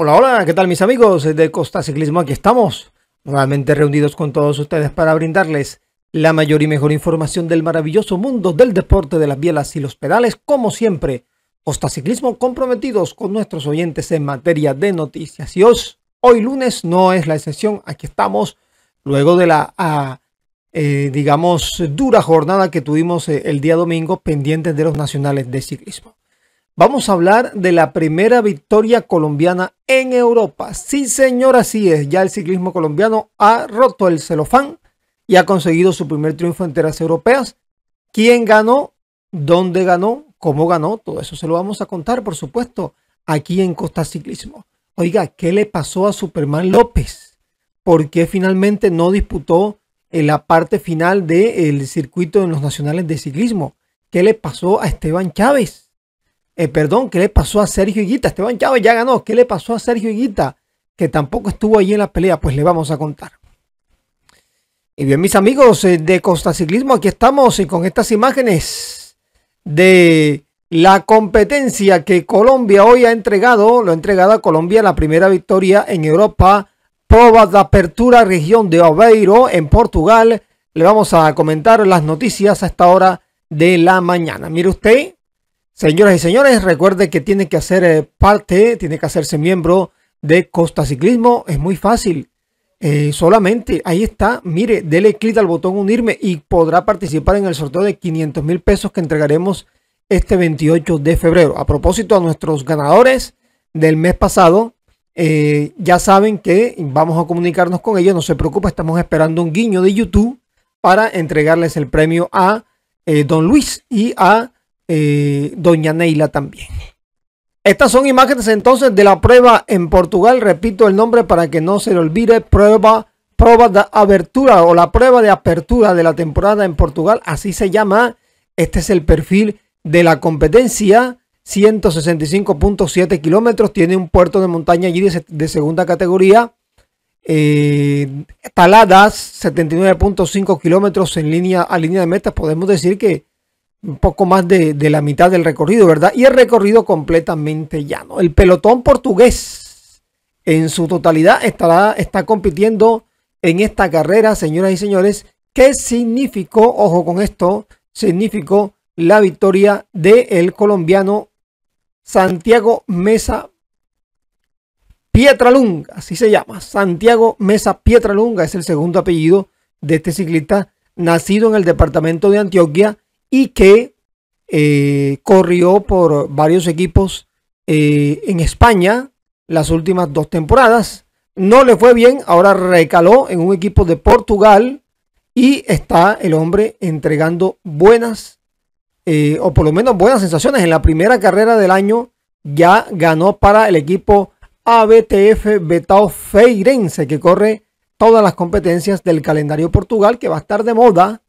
Hola, hola, ¿qué tal mis amigos de Costa Ciclismo? Aquí estamos, nuevamente reunidos con todos ustedes para brindarles la mayor y mejor información del maravilloso mundo del deporte de las bielas y los pedales, como siempre. Costa Ciclismo comprometidos con nuestros oyentes en materia de noticias. Y hoy, lunes no es la excepción, aquí estamos, luego de la, ah, eh, digamos, dura jornada que tuvimos eh, el día domingo pendientes de los nacionales de ciclismo. Vamos a hablar de la primera victoria colombiana en Europa. Sí, señor, así es. Ya el ciclismo colombiano ha roto el celofán y ha conseguido su primer triunfo en terras europeas. ¿Quién ganó? ¿Dónde ganó? ¿Cómo ganó? Todo eso se lo vamos a contar, por supuesto, aquí en Costa Ciclismo. Oiga, ¿qué le pasó a Superman López? ¿Por qué finalmente no disputó en eh, la parte final del circuito en los nacionales de ciclismo? ¿Qué le pasó a Esteban Chávez? Eh, perdón, ¿qué le pasó a Sergio Higuita? Esteban Chávez ya ganó. ¿Qué le pasó a Sergio Higuita? Que tampoco estuvo allí en la pelea. Pues le vamos a contar. Y bien, mis amigos eh, de Costa Ciclismo, aquí estamos y con estas imágenes de la competencia que Colombia hoy ha entregado, lo ha entregado a Colombia la primera victoria en Europa, Proba de Apertura Región de Oveiro en Portugal. Le vamos a comentar las noticias a esta hora de la mañana. Mire usted, Señoras y señores, recuerde que tiene que hacer eh, parte, tiene que hacerse miembro de Costa Ciclismo. Es muy fácil. Eh, solamente ahí está, mire, dele clic al botón unirme y podrá participar en el sorteo de 500 mil pesos que entregaremos este 28 de febrero. A propósito, a nuestros ganadores del mes pasado, eh, ya saben que vamos a comunicarnos con ellos. No se preocupe, estamos esperando un guiño de YouTube para entregarles el premio a Don Luis y a eh, doña Neila también. Estas son imágenes entonces de la prueba en Portugal. Repito el nombre para que no se le olvide. Prueba, prueba de abertura o la prueba de apertura de la temporada en Portugal. Así se llama. Este es el perfil de la competencia. 165.7 kilómetros. Tiene un puerto de montaña allí de, segunda categoría. Eh, taladas 79.5 kilómetros en línea a línea de metas, Podemos decir que un poco más de, la mitad del recorrido, ¿verdad? Y el recorrido completamente llano. El pelotón portugués en su totalidad estará, está compitiendo en esta carrera, señoras y señores, qué significó, ojo con esto, significó la victoria del el colombiano Santiago Mesa Pietralunga, así se llama. Santiago Mesa Pietralunga es el segundo apellido de este ciclista, nacido en el departamento de Antioquia y que eh, corrió por varios equipos eh, en España las últimas dos temporadas. No le fue bien, ahora recaló en un equipo de Portugal y está el hombre entregando buenas, eh, o por lo menos buenas sensaciones. En la primera carrera del año ya ganó para el equipo ABTF Betao Feirense, que corre todas las competencias del calendario Portugal, que va a estar de moda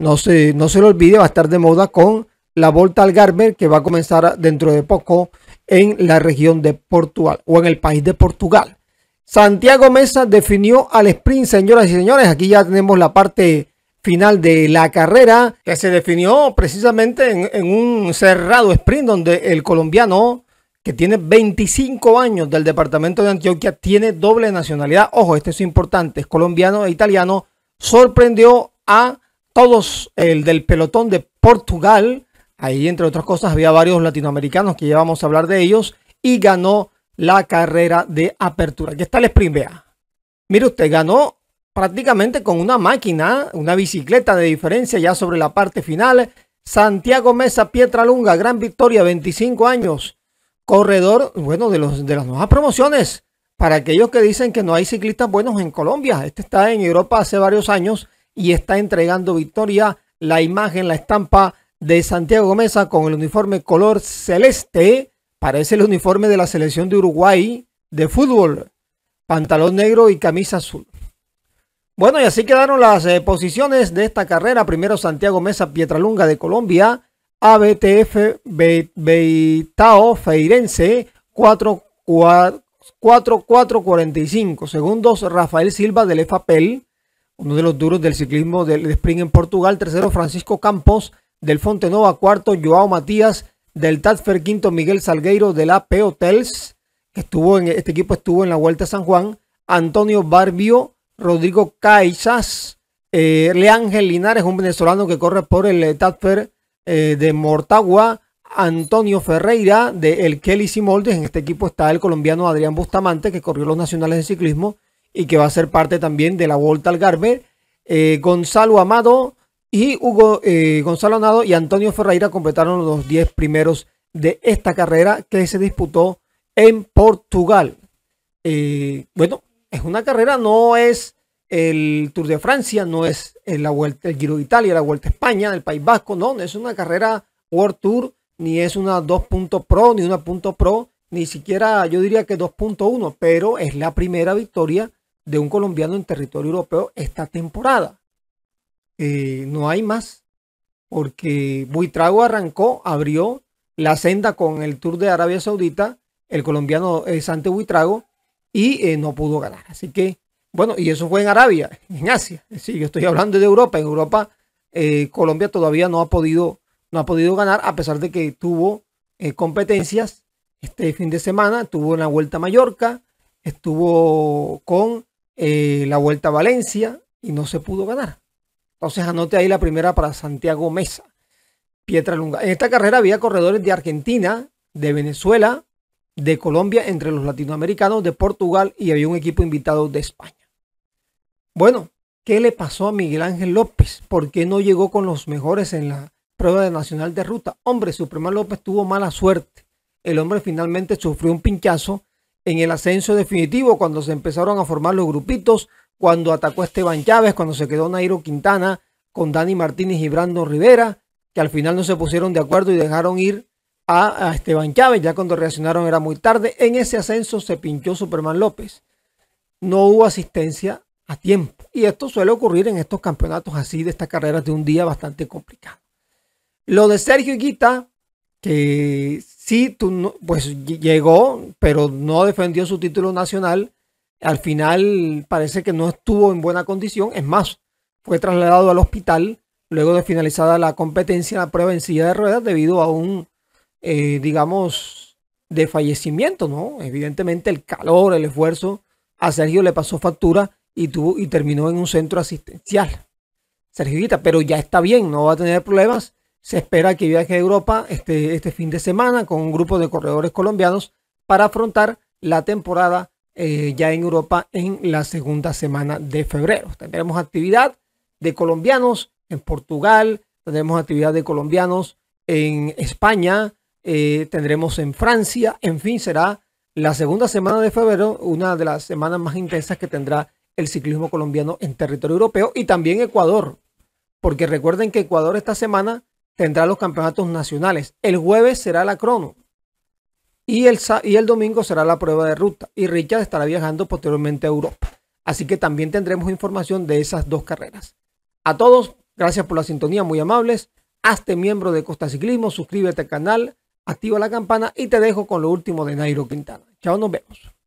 no se, no se lo olvide, va a estar de moda con la Volta al Garber que va a comenzar dentro de poco en la región de Portugal o en el país de Portugal. Santiago Mesa definió al sprint, señoras y señores. Aquí ya tenemos la parte final de la carrera que se definió precisamente en, en un cerrado sprint donde el colombiano que tiene 25 años del departamento de Antioquia tiene doble nacionalidad. Ojo, esto es importante, es colombiano e italiano. Sorprendió a todos el del pelotón de Portugal. Ahí, entre otras cosas, había varios latinoamericanos que llevamos a hablar de ellos y ganó la carrera de apertura. Aquí está el sprint, vea. Mire usted, ganó prácticamente con una máquina, una bicicleta de diferencia ya sobre la parte final. Santiago Mesa Pietralunga, gran victoria, 25 años. Corredor, bueno, de, los, de las nuevas promociones. Para aquellos que dicen que no hay ciclistas buenos en Colombia, este está en Europa hace varios años y está entregando victoria. La imagen, la estampa de Santiago Mesa con el uniforme color celeste, parece el uniforme de la selección de Uruguay de fútbol, pantalón negro y camisa azul. Bueno, y así quedaron las eh, posiciones de esta carrera. Primero Santiago Mesa Pietralunga de Colombia, ABTF Be Beitao Feirense 4-4-45. Segundos Rafael Silva del EFAPEL uno de los duros del ciclismo del spring en Portugal, tercero Francisco Campos, del Fontenova, cuarto Joao Matías, del Tadfer, quinto Miguel Salgueiro, del AP Hotels, estuvo en, este equipo estuvo en la Vuelta a San Juan, Antonio Barbio, Rodrigo Caizas, eh, Leángel Linares, un venezolano que corre por el eh, Tadfer eh, de Mortagua, Antonio Ferreira, de el Kelly Simoldes, en este equipo está el colombiano Adrián Bustamante, que corrió los nacionales de ciclismo, y que va a ser parte también de la Vuelta al Garber. Eh, Gonzalo Amado y Hugo eh, Gonzalo y Antonio Ferreira completaron los 10 primeros de esta carrera que se disputó en Portugal. Eh, bueno, es una carrera, no es el Tour de Francia, no es la vuelta, el Giro de Italia, la Vuelta a España, el País Vasco, no, no es una carrera World Tour, ni es una 2.0 Pro, ni una punto Pro, ni siquiera yo diría que 2.1, pero es la primera victoria de un colombiano en territorio europeo esta temporada. Eh, no hay más, porque Buitrago arrancó, abrió la senda con el Tour de Arabia Saudita, el colombiano es eh, Sante Buitrago, y eh, no pudo ganar. Así que, bueno, y eso fue en Arabia, en Asia. Sí, yo estoy hablando de Europa. En Europa, Colombia todavía no ha podido, no ha podido ganar, a pesar de que tuvo competencias este fin de semana, tuvo una vuelta a Mallorca, estuvo con eh, la Vuelta a Valencia y no se pudo ganar. Entonces anote ahí la primera para Santiago Mesa, Pietra Lunga. En esta carrera había corredores de Argentina, de Venezuela, de Colombia, entre los latinoamericanos, de Portugal y había un equipo invitado de España. Bueno, ¿qué le pasó a Miguel Ángel López? ¿Por qué no llegó con los mejores en la prueba de nacional de ruta? Hombre, Suprema López tuvo mala suerte. El hombre finalmente sufrió un pinchazo en el ascenso definitivo, cuando se empezaron a formar los grupitos, cuando atacó Esteban Chávez, cuando se quedó Nairo Quintana con Dani Martínez y Brando Rivera, que al final no se pusieron de acuerdo y dejaron ir a, Esteban Chávez, ya cuando reaccionaron era muy tarde, en ese ascenso se pinchó Superman López. No hubo asistencia a tiempo. Y esto suele ocurrir en estos campeonatos así de estas carreras de un día bastante complicado. Lo de Sergio Guita, que Sí, tú pues llegó, pero no defendió su título nacional. Al final parece que no estuvo en buena condición. Es más, fue trasladado al hospital luego de finalizada la competencia, la prueba en silla de ruedas, debido a un, eh, digamos, de fallecimiento, ¿no? Evidentemente el calor, el esfuerzo, a Sergio le pasó factura y, tuvo, y terminó en un centro asistencial. Sergio pero ya está bien, no va a tener problemas se espera que viaje a Europa este, este fin de semana con un grupo de corredores colombianos para afrontar la temporada eh, ya en Europa en la segunda semana de febrero. Tendremos actividad de colombianos en Portugal, tendremos actividad de colombianos en España, eh, tendremos en Francia, en fin, será la segunda semana de febrero, una de las semanas más intensas que tendrá el ciclismo colombiano en territorio europeo y también Ecuador, porque recuerden que Ecuador esta semana tendrá los campeonatos nacionales. El jueves será la crono y el, y el domingo será la prueba de ruta y Richard estará viajando posteriormente a Europa. Así que también tendremos información de esas dos carreras. A todos, gracias por la sintonía, muy amables. Hazte miembro de Costa Ciclismo, suscríbete al canal, activa la campana y te dejo con lo último de Nairo Quintana. Chao, nos vemos.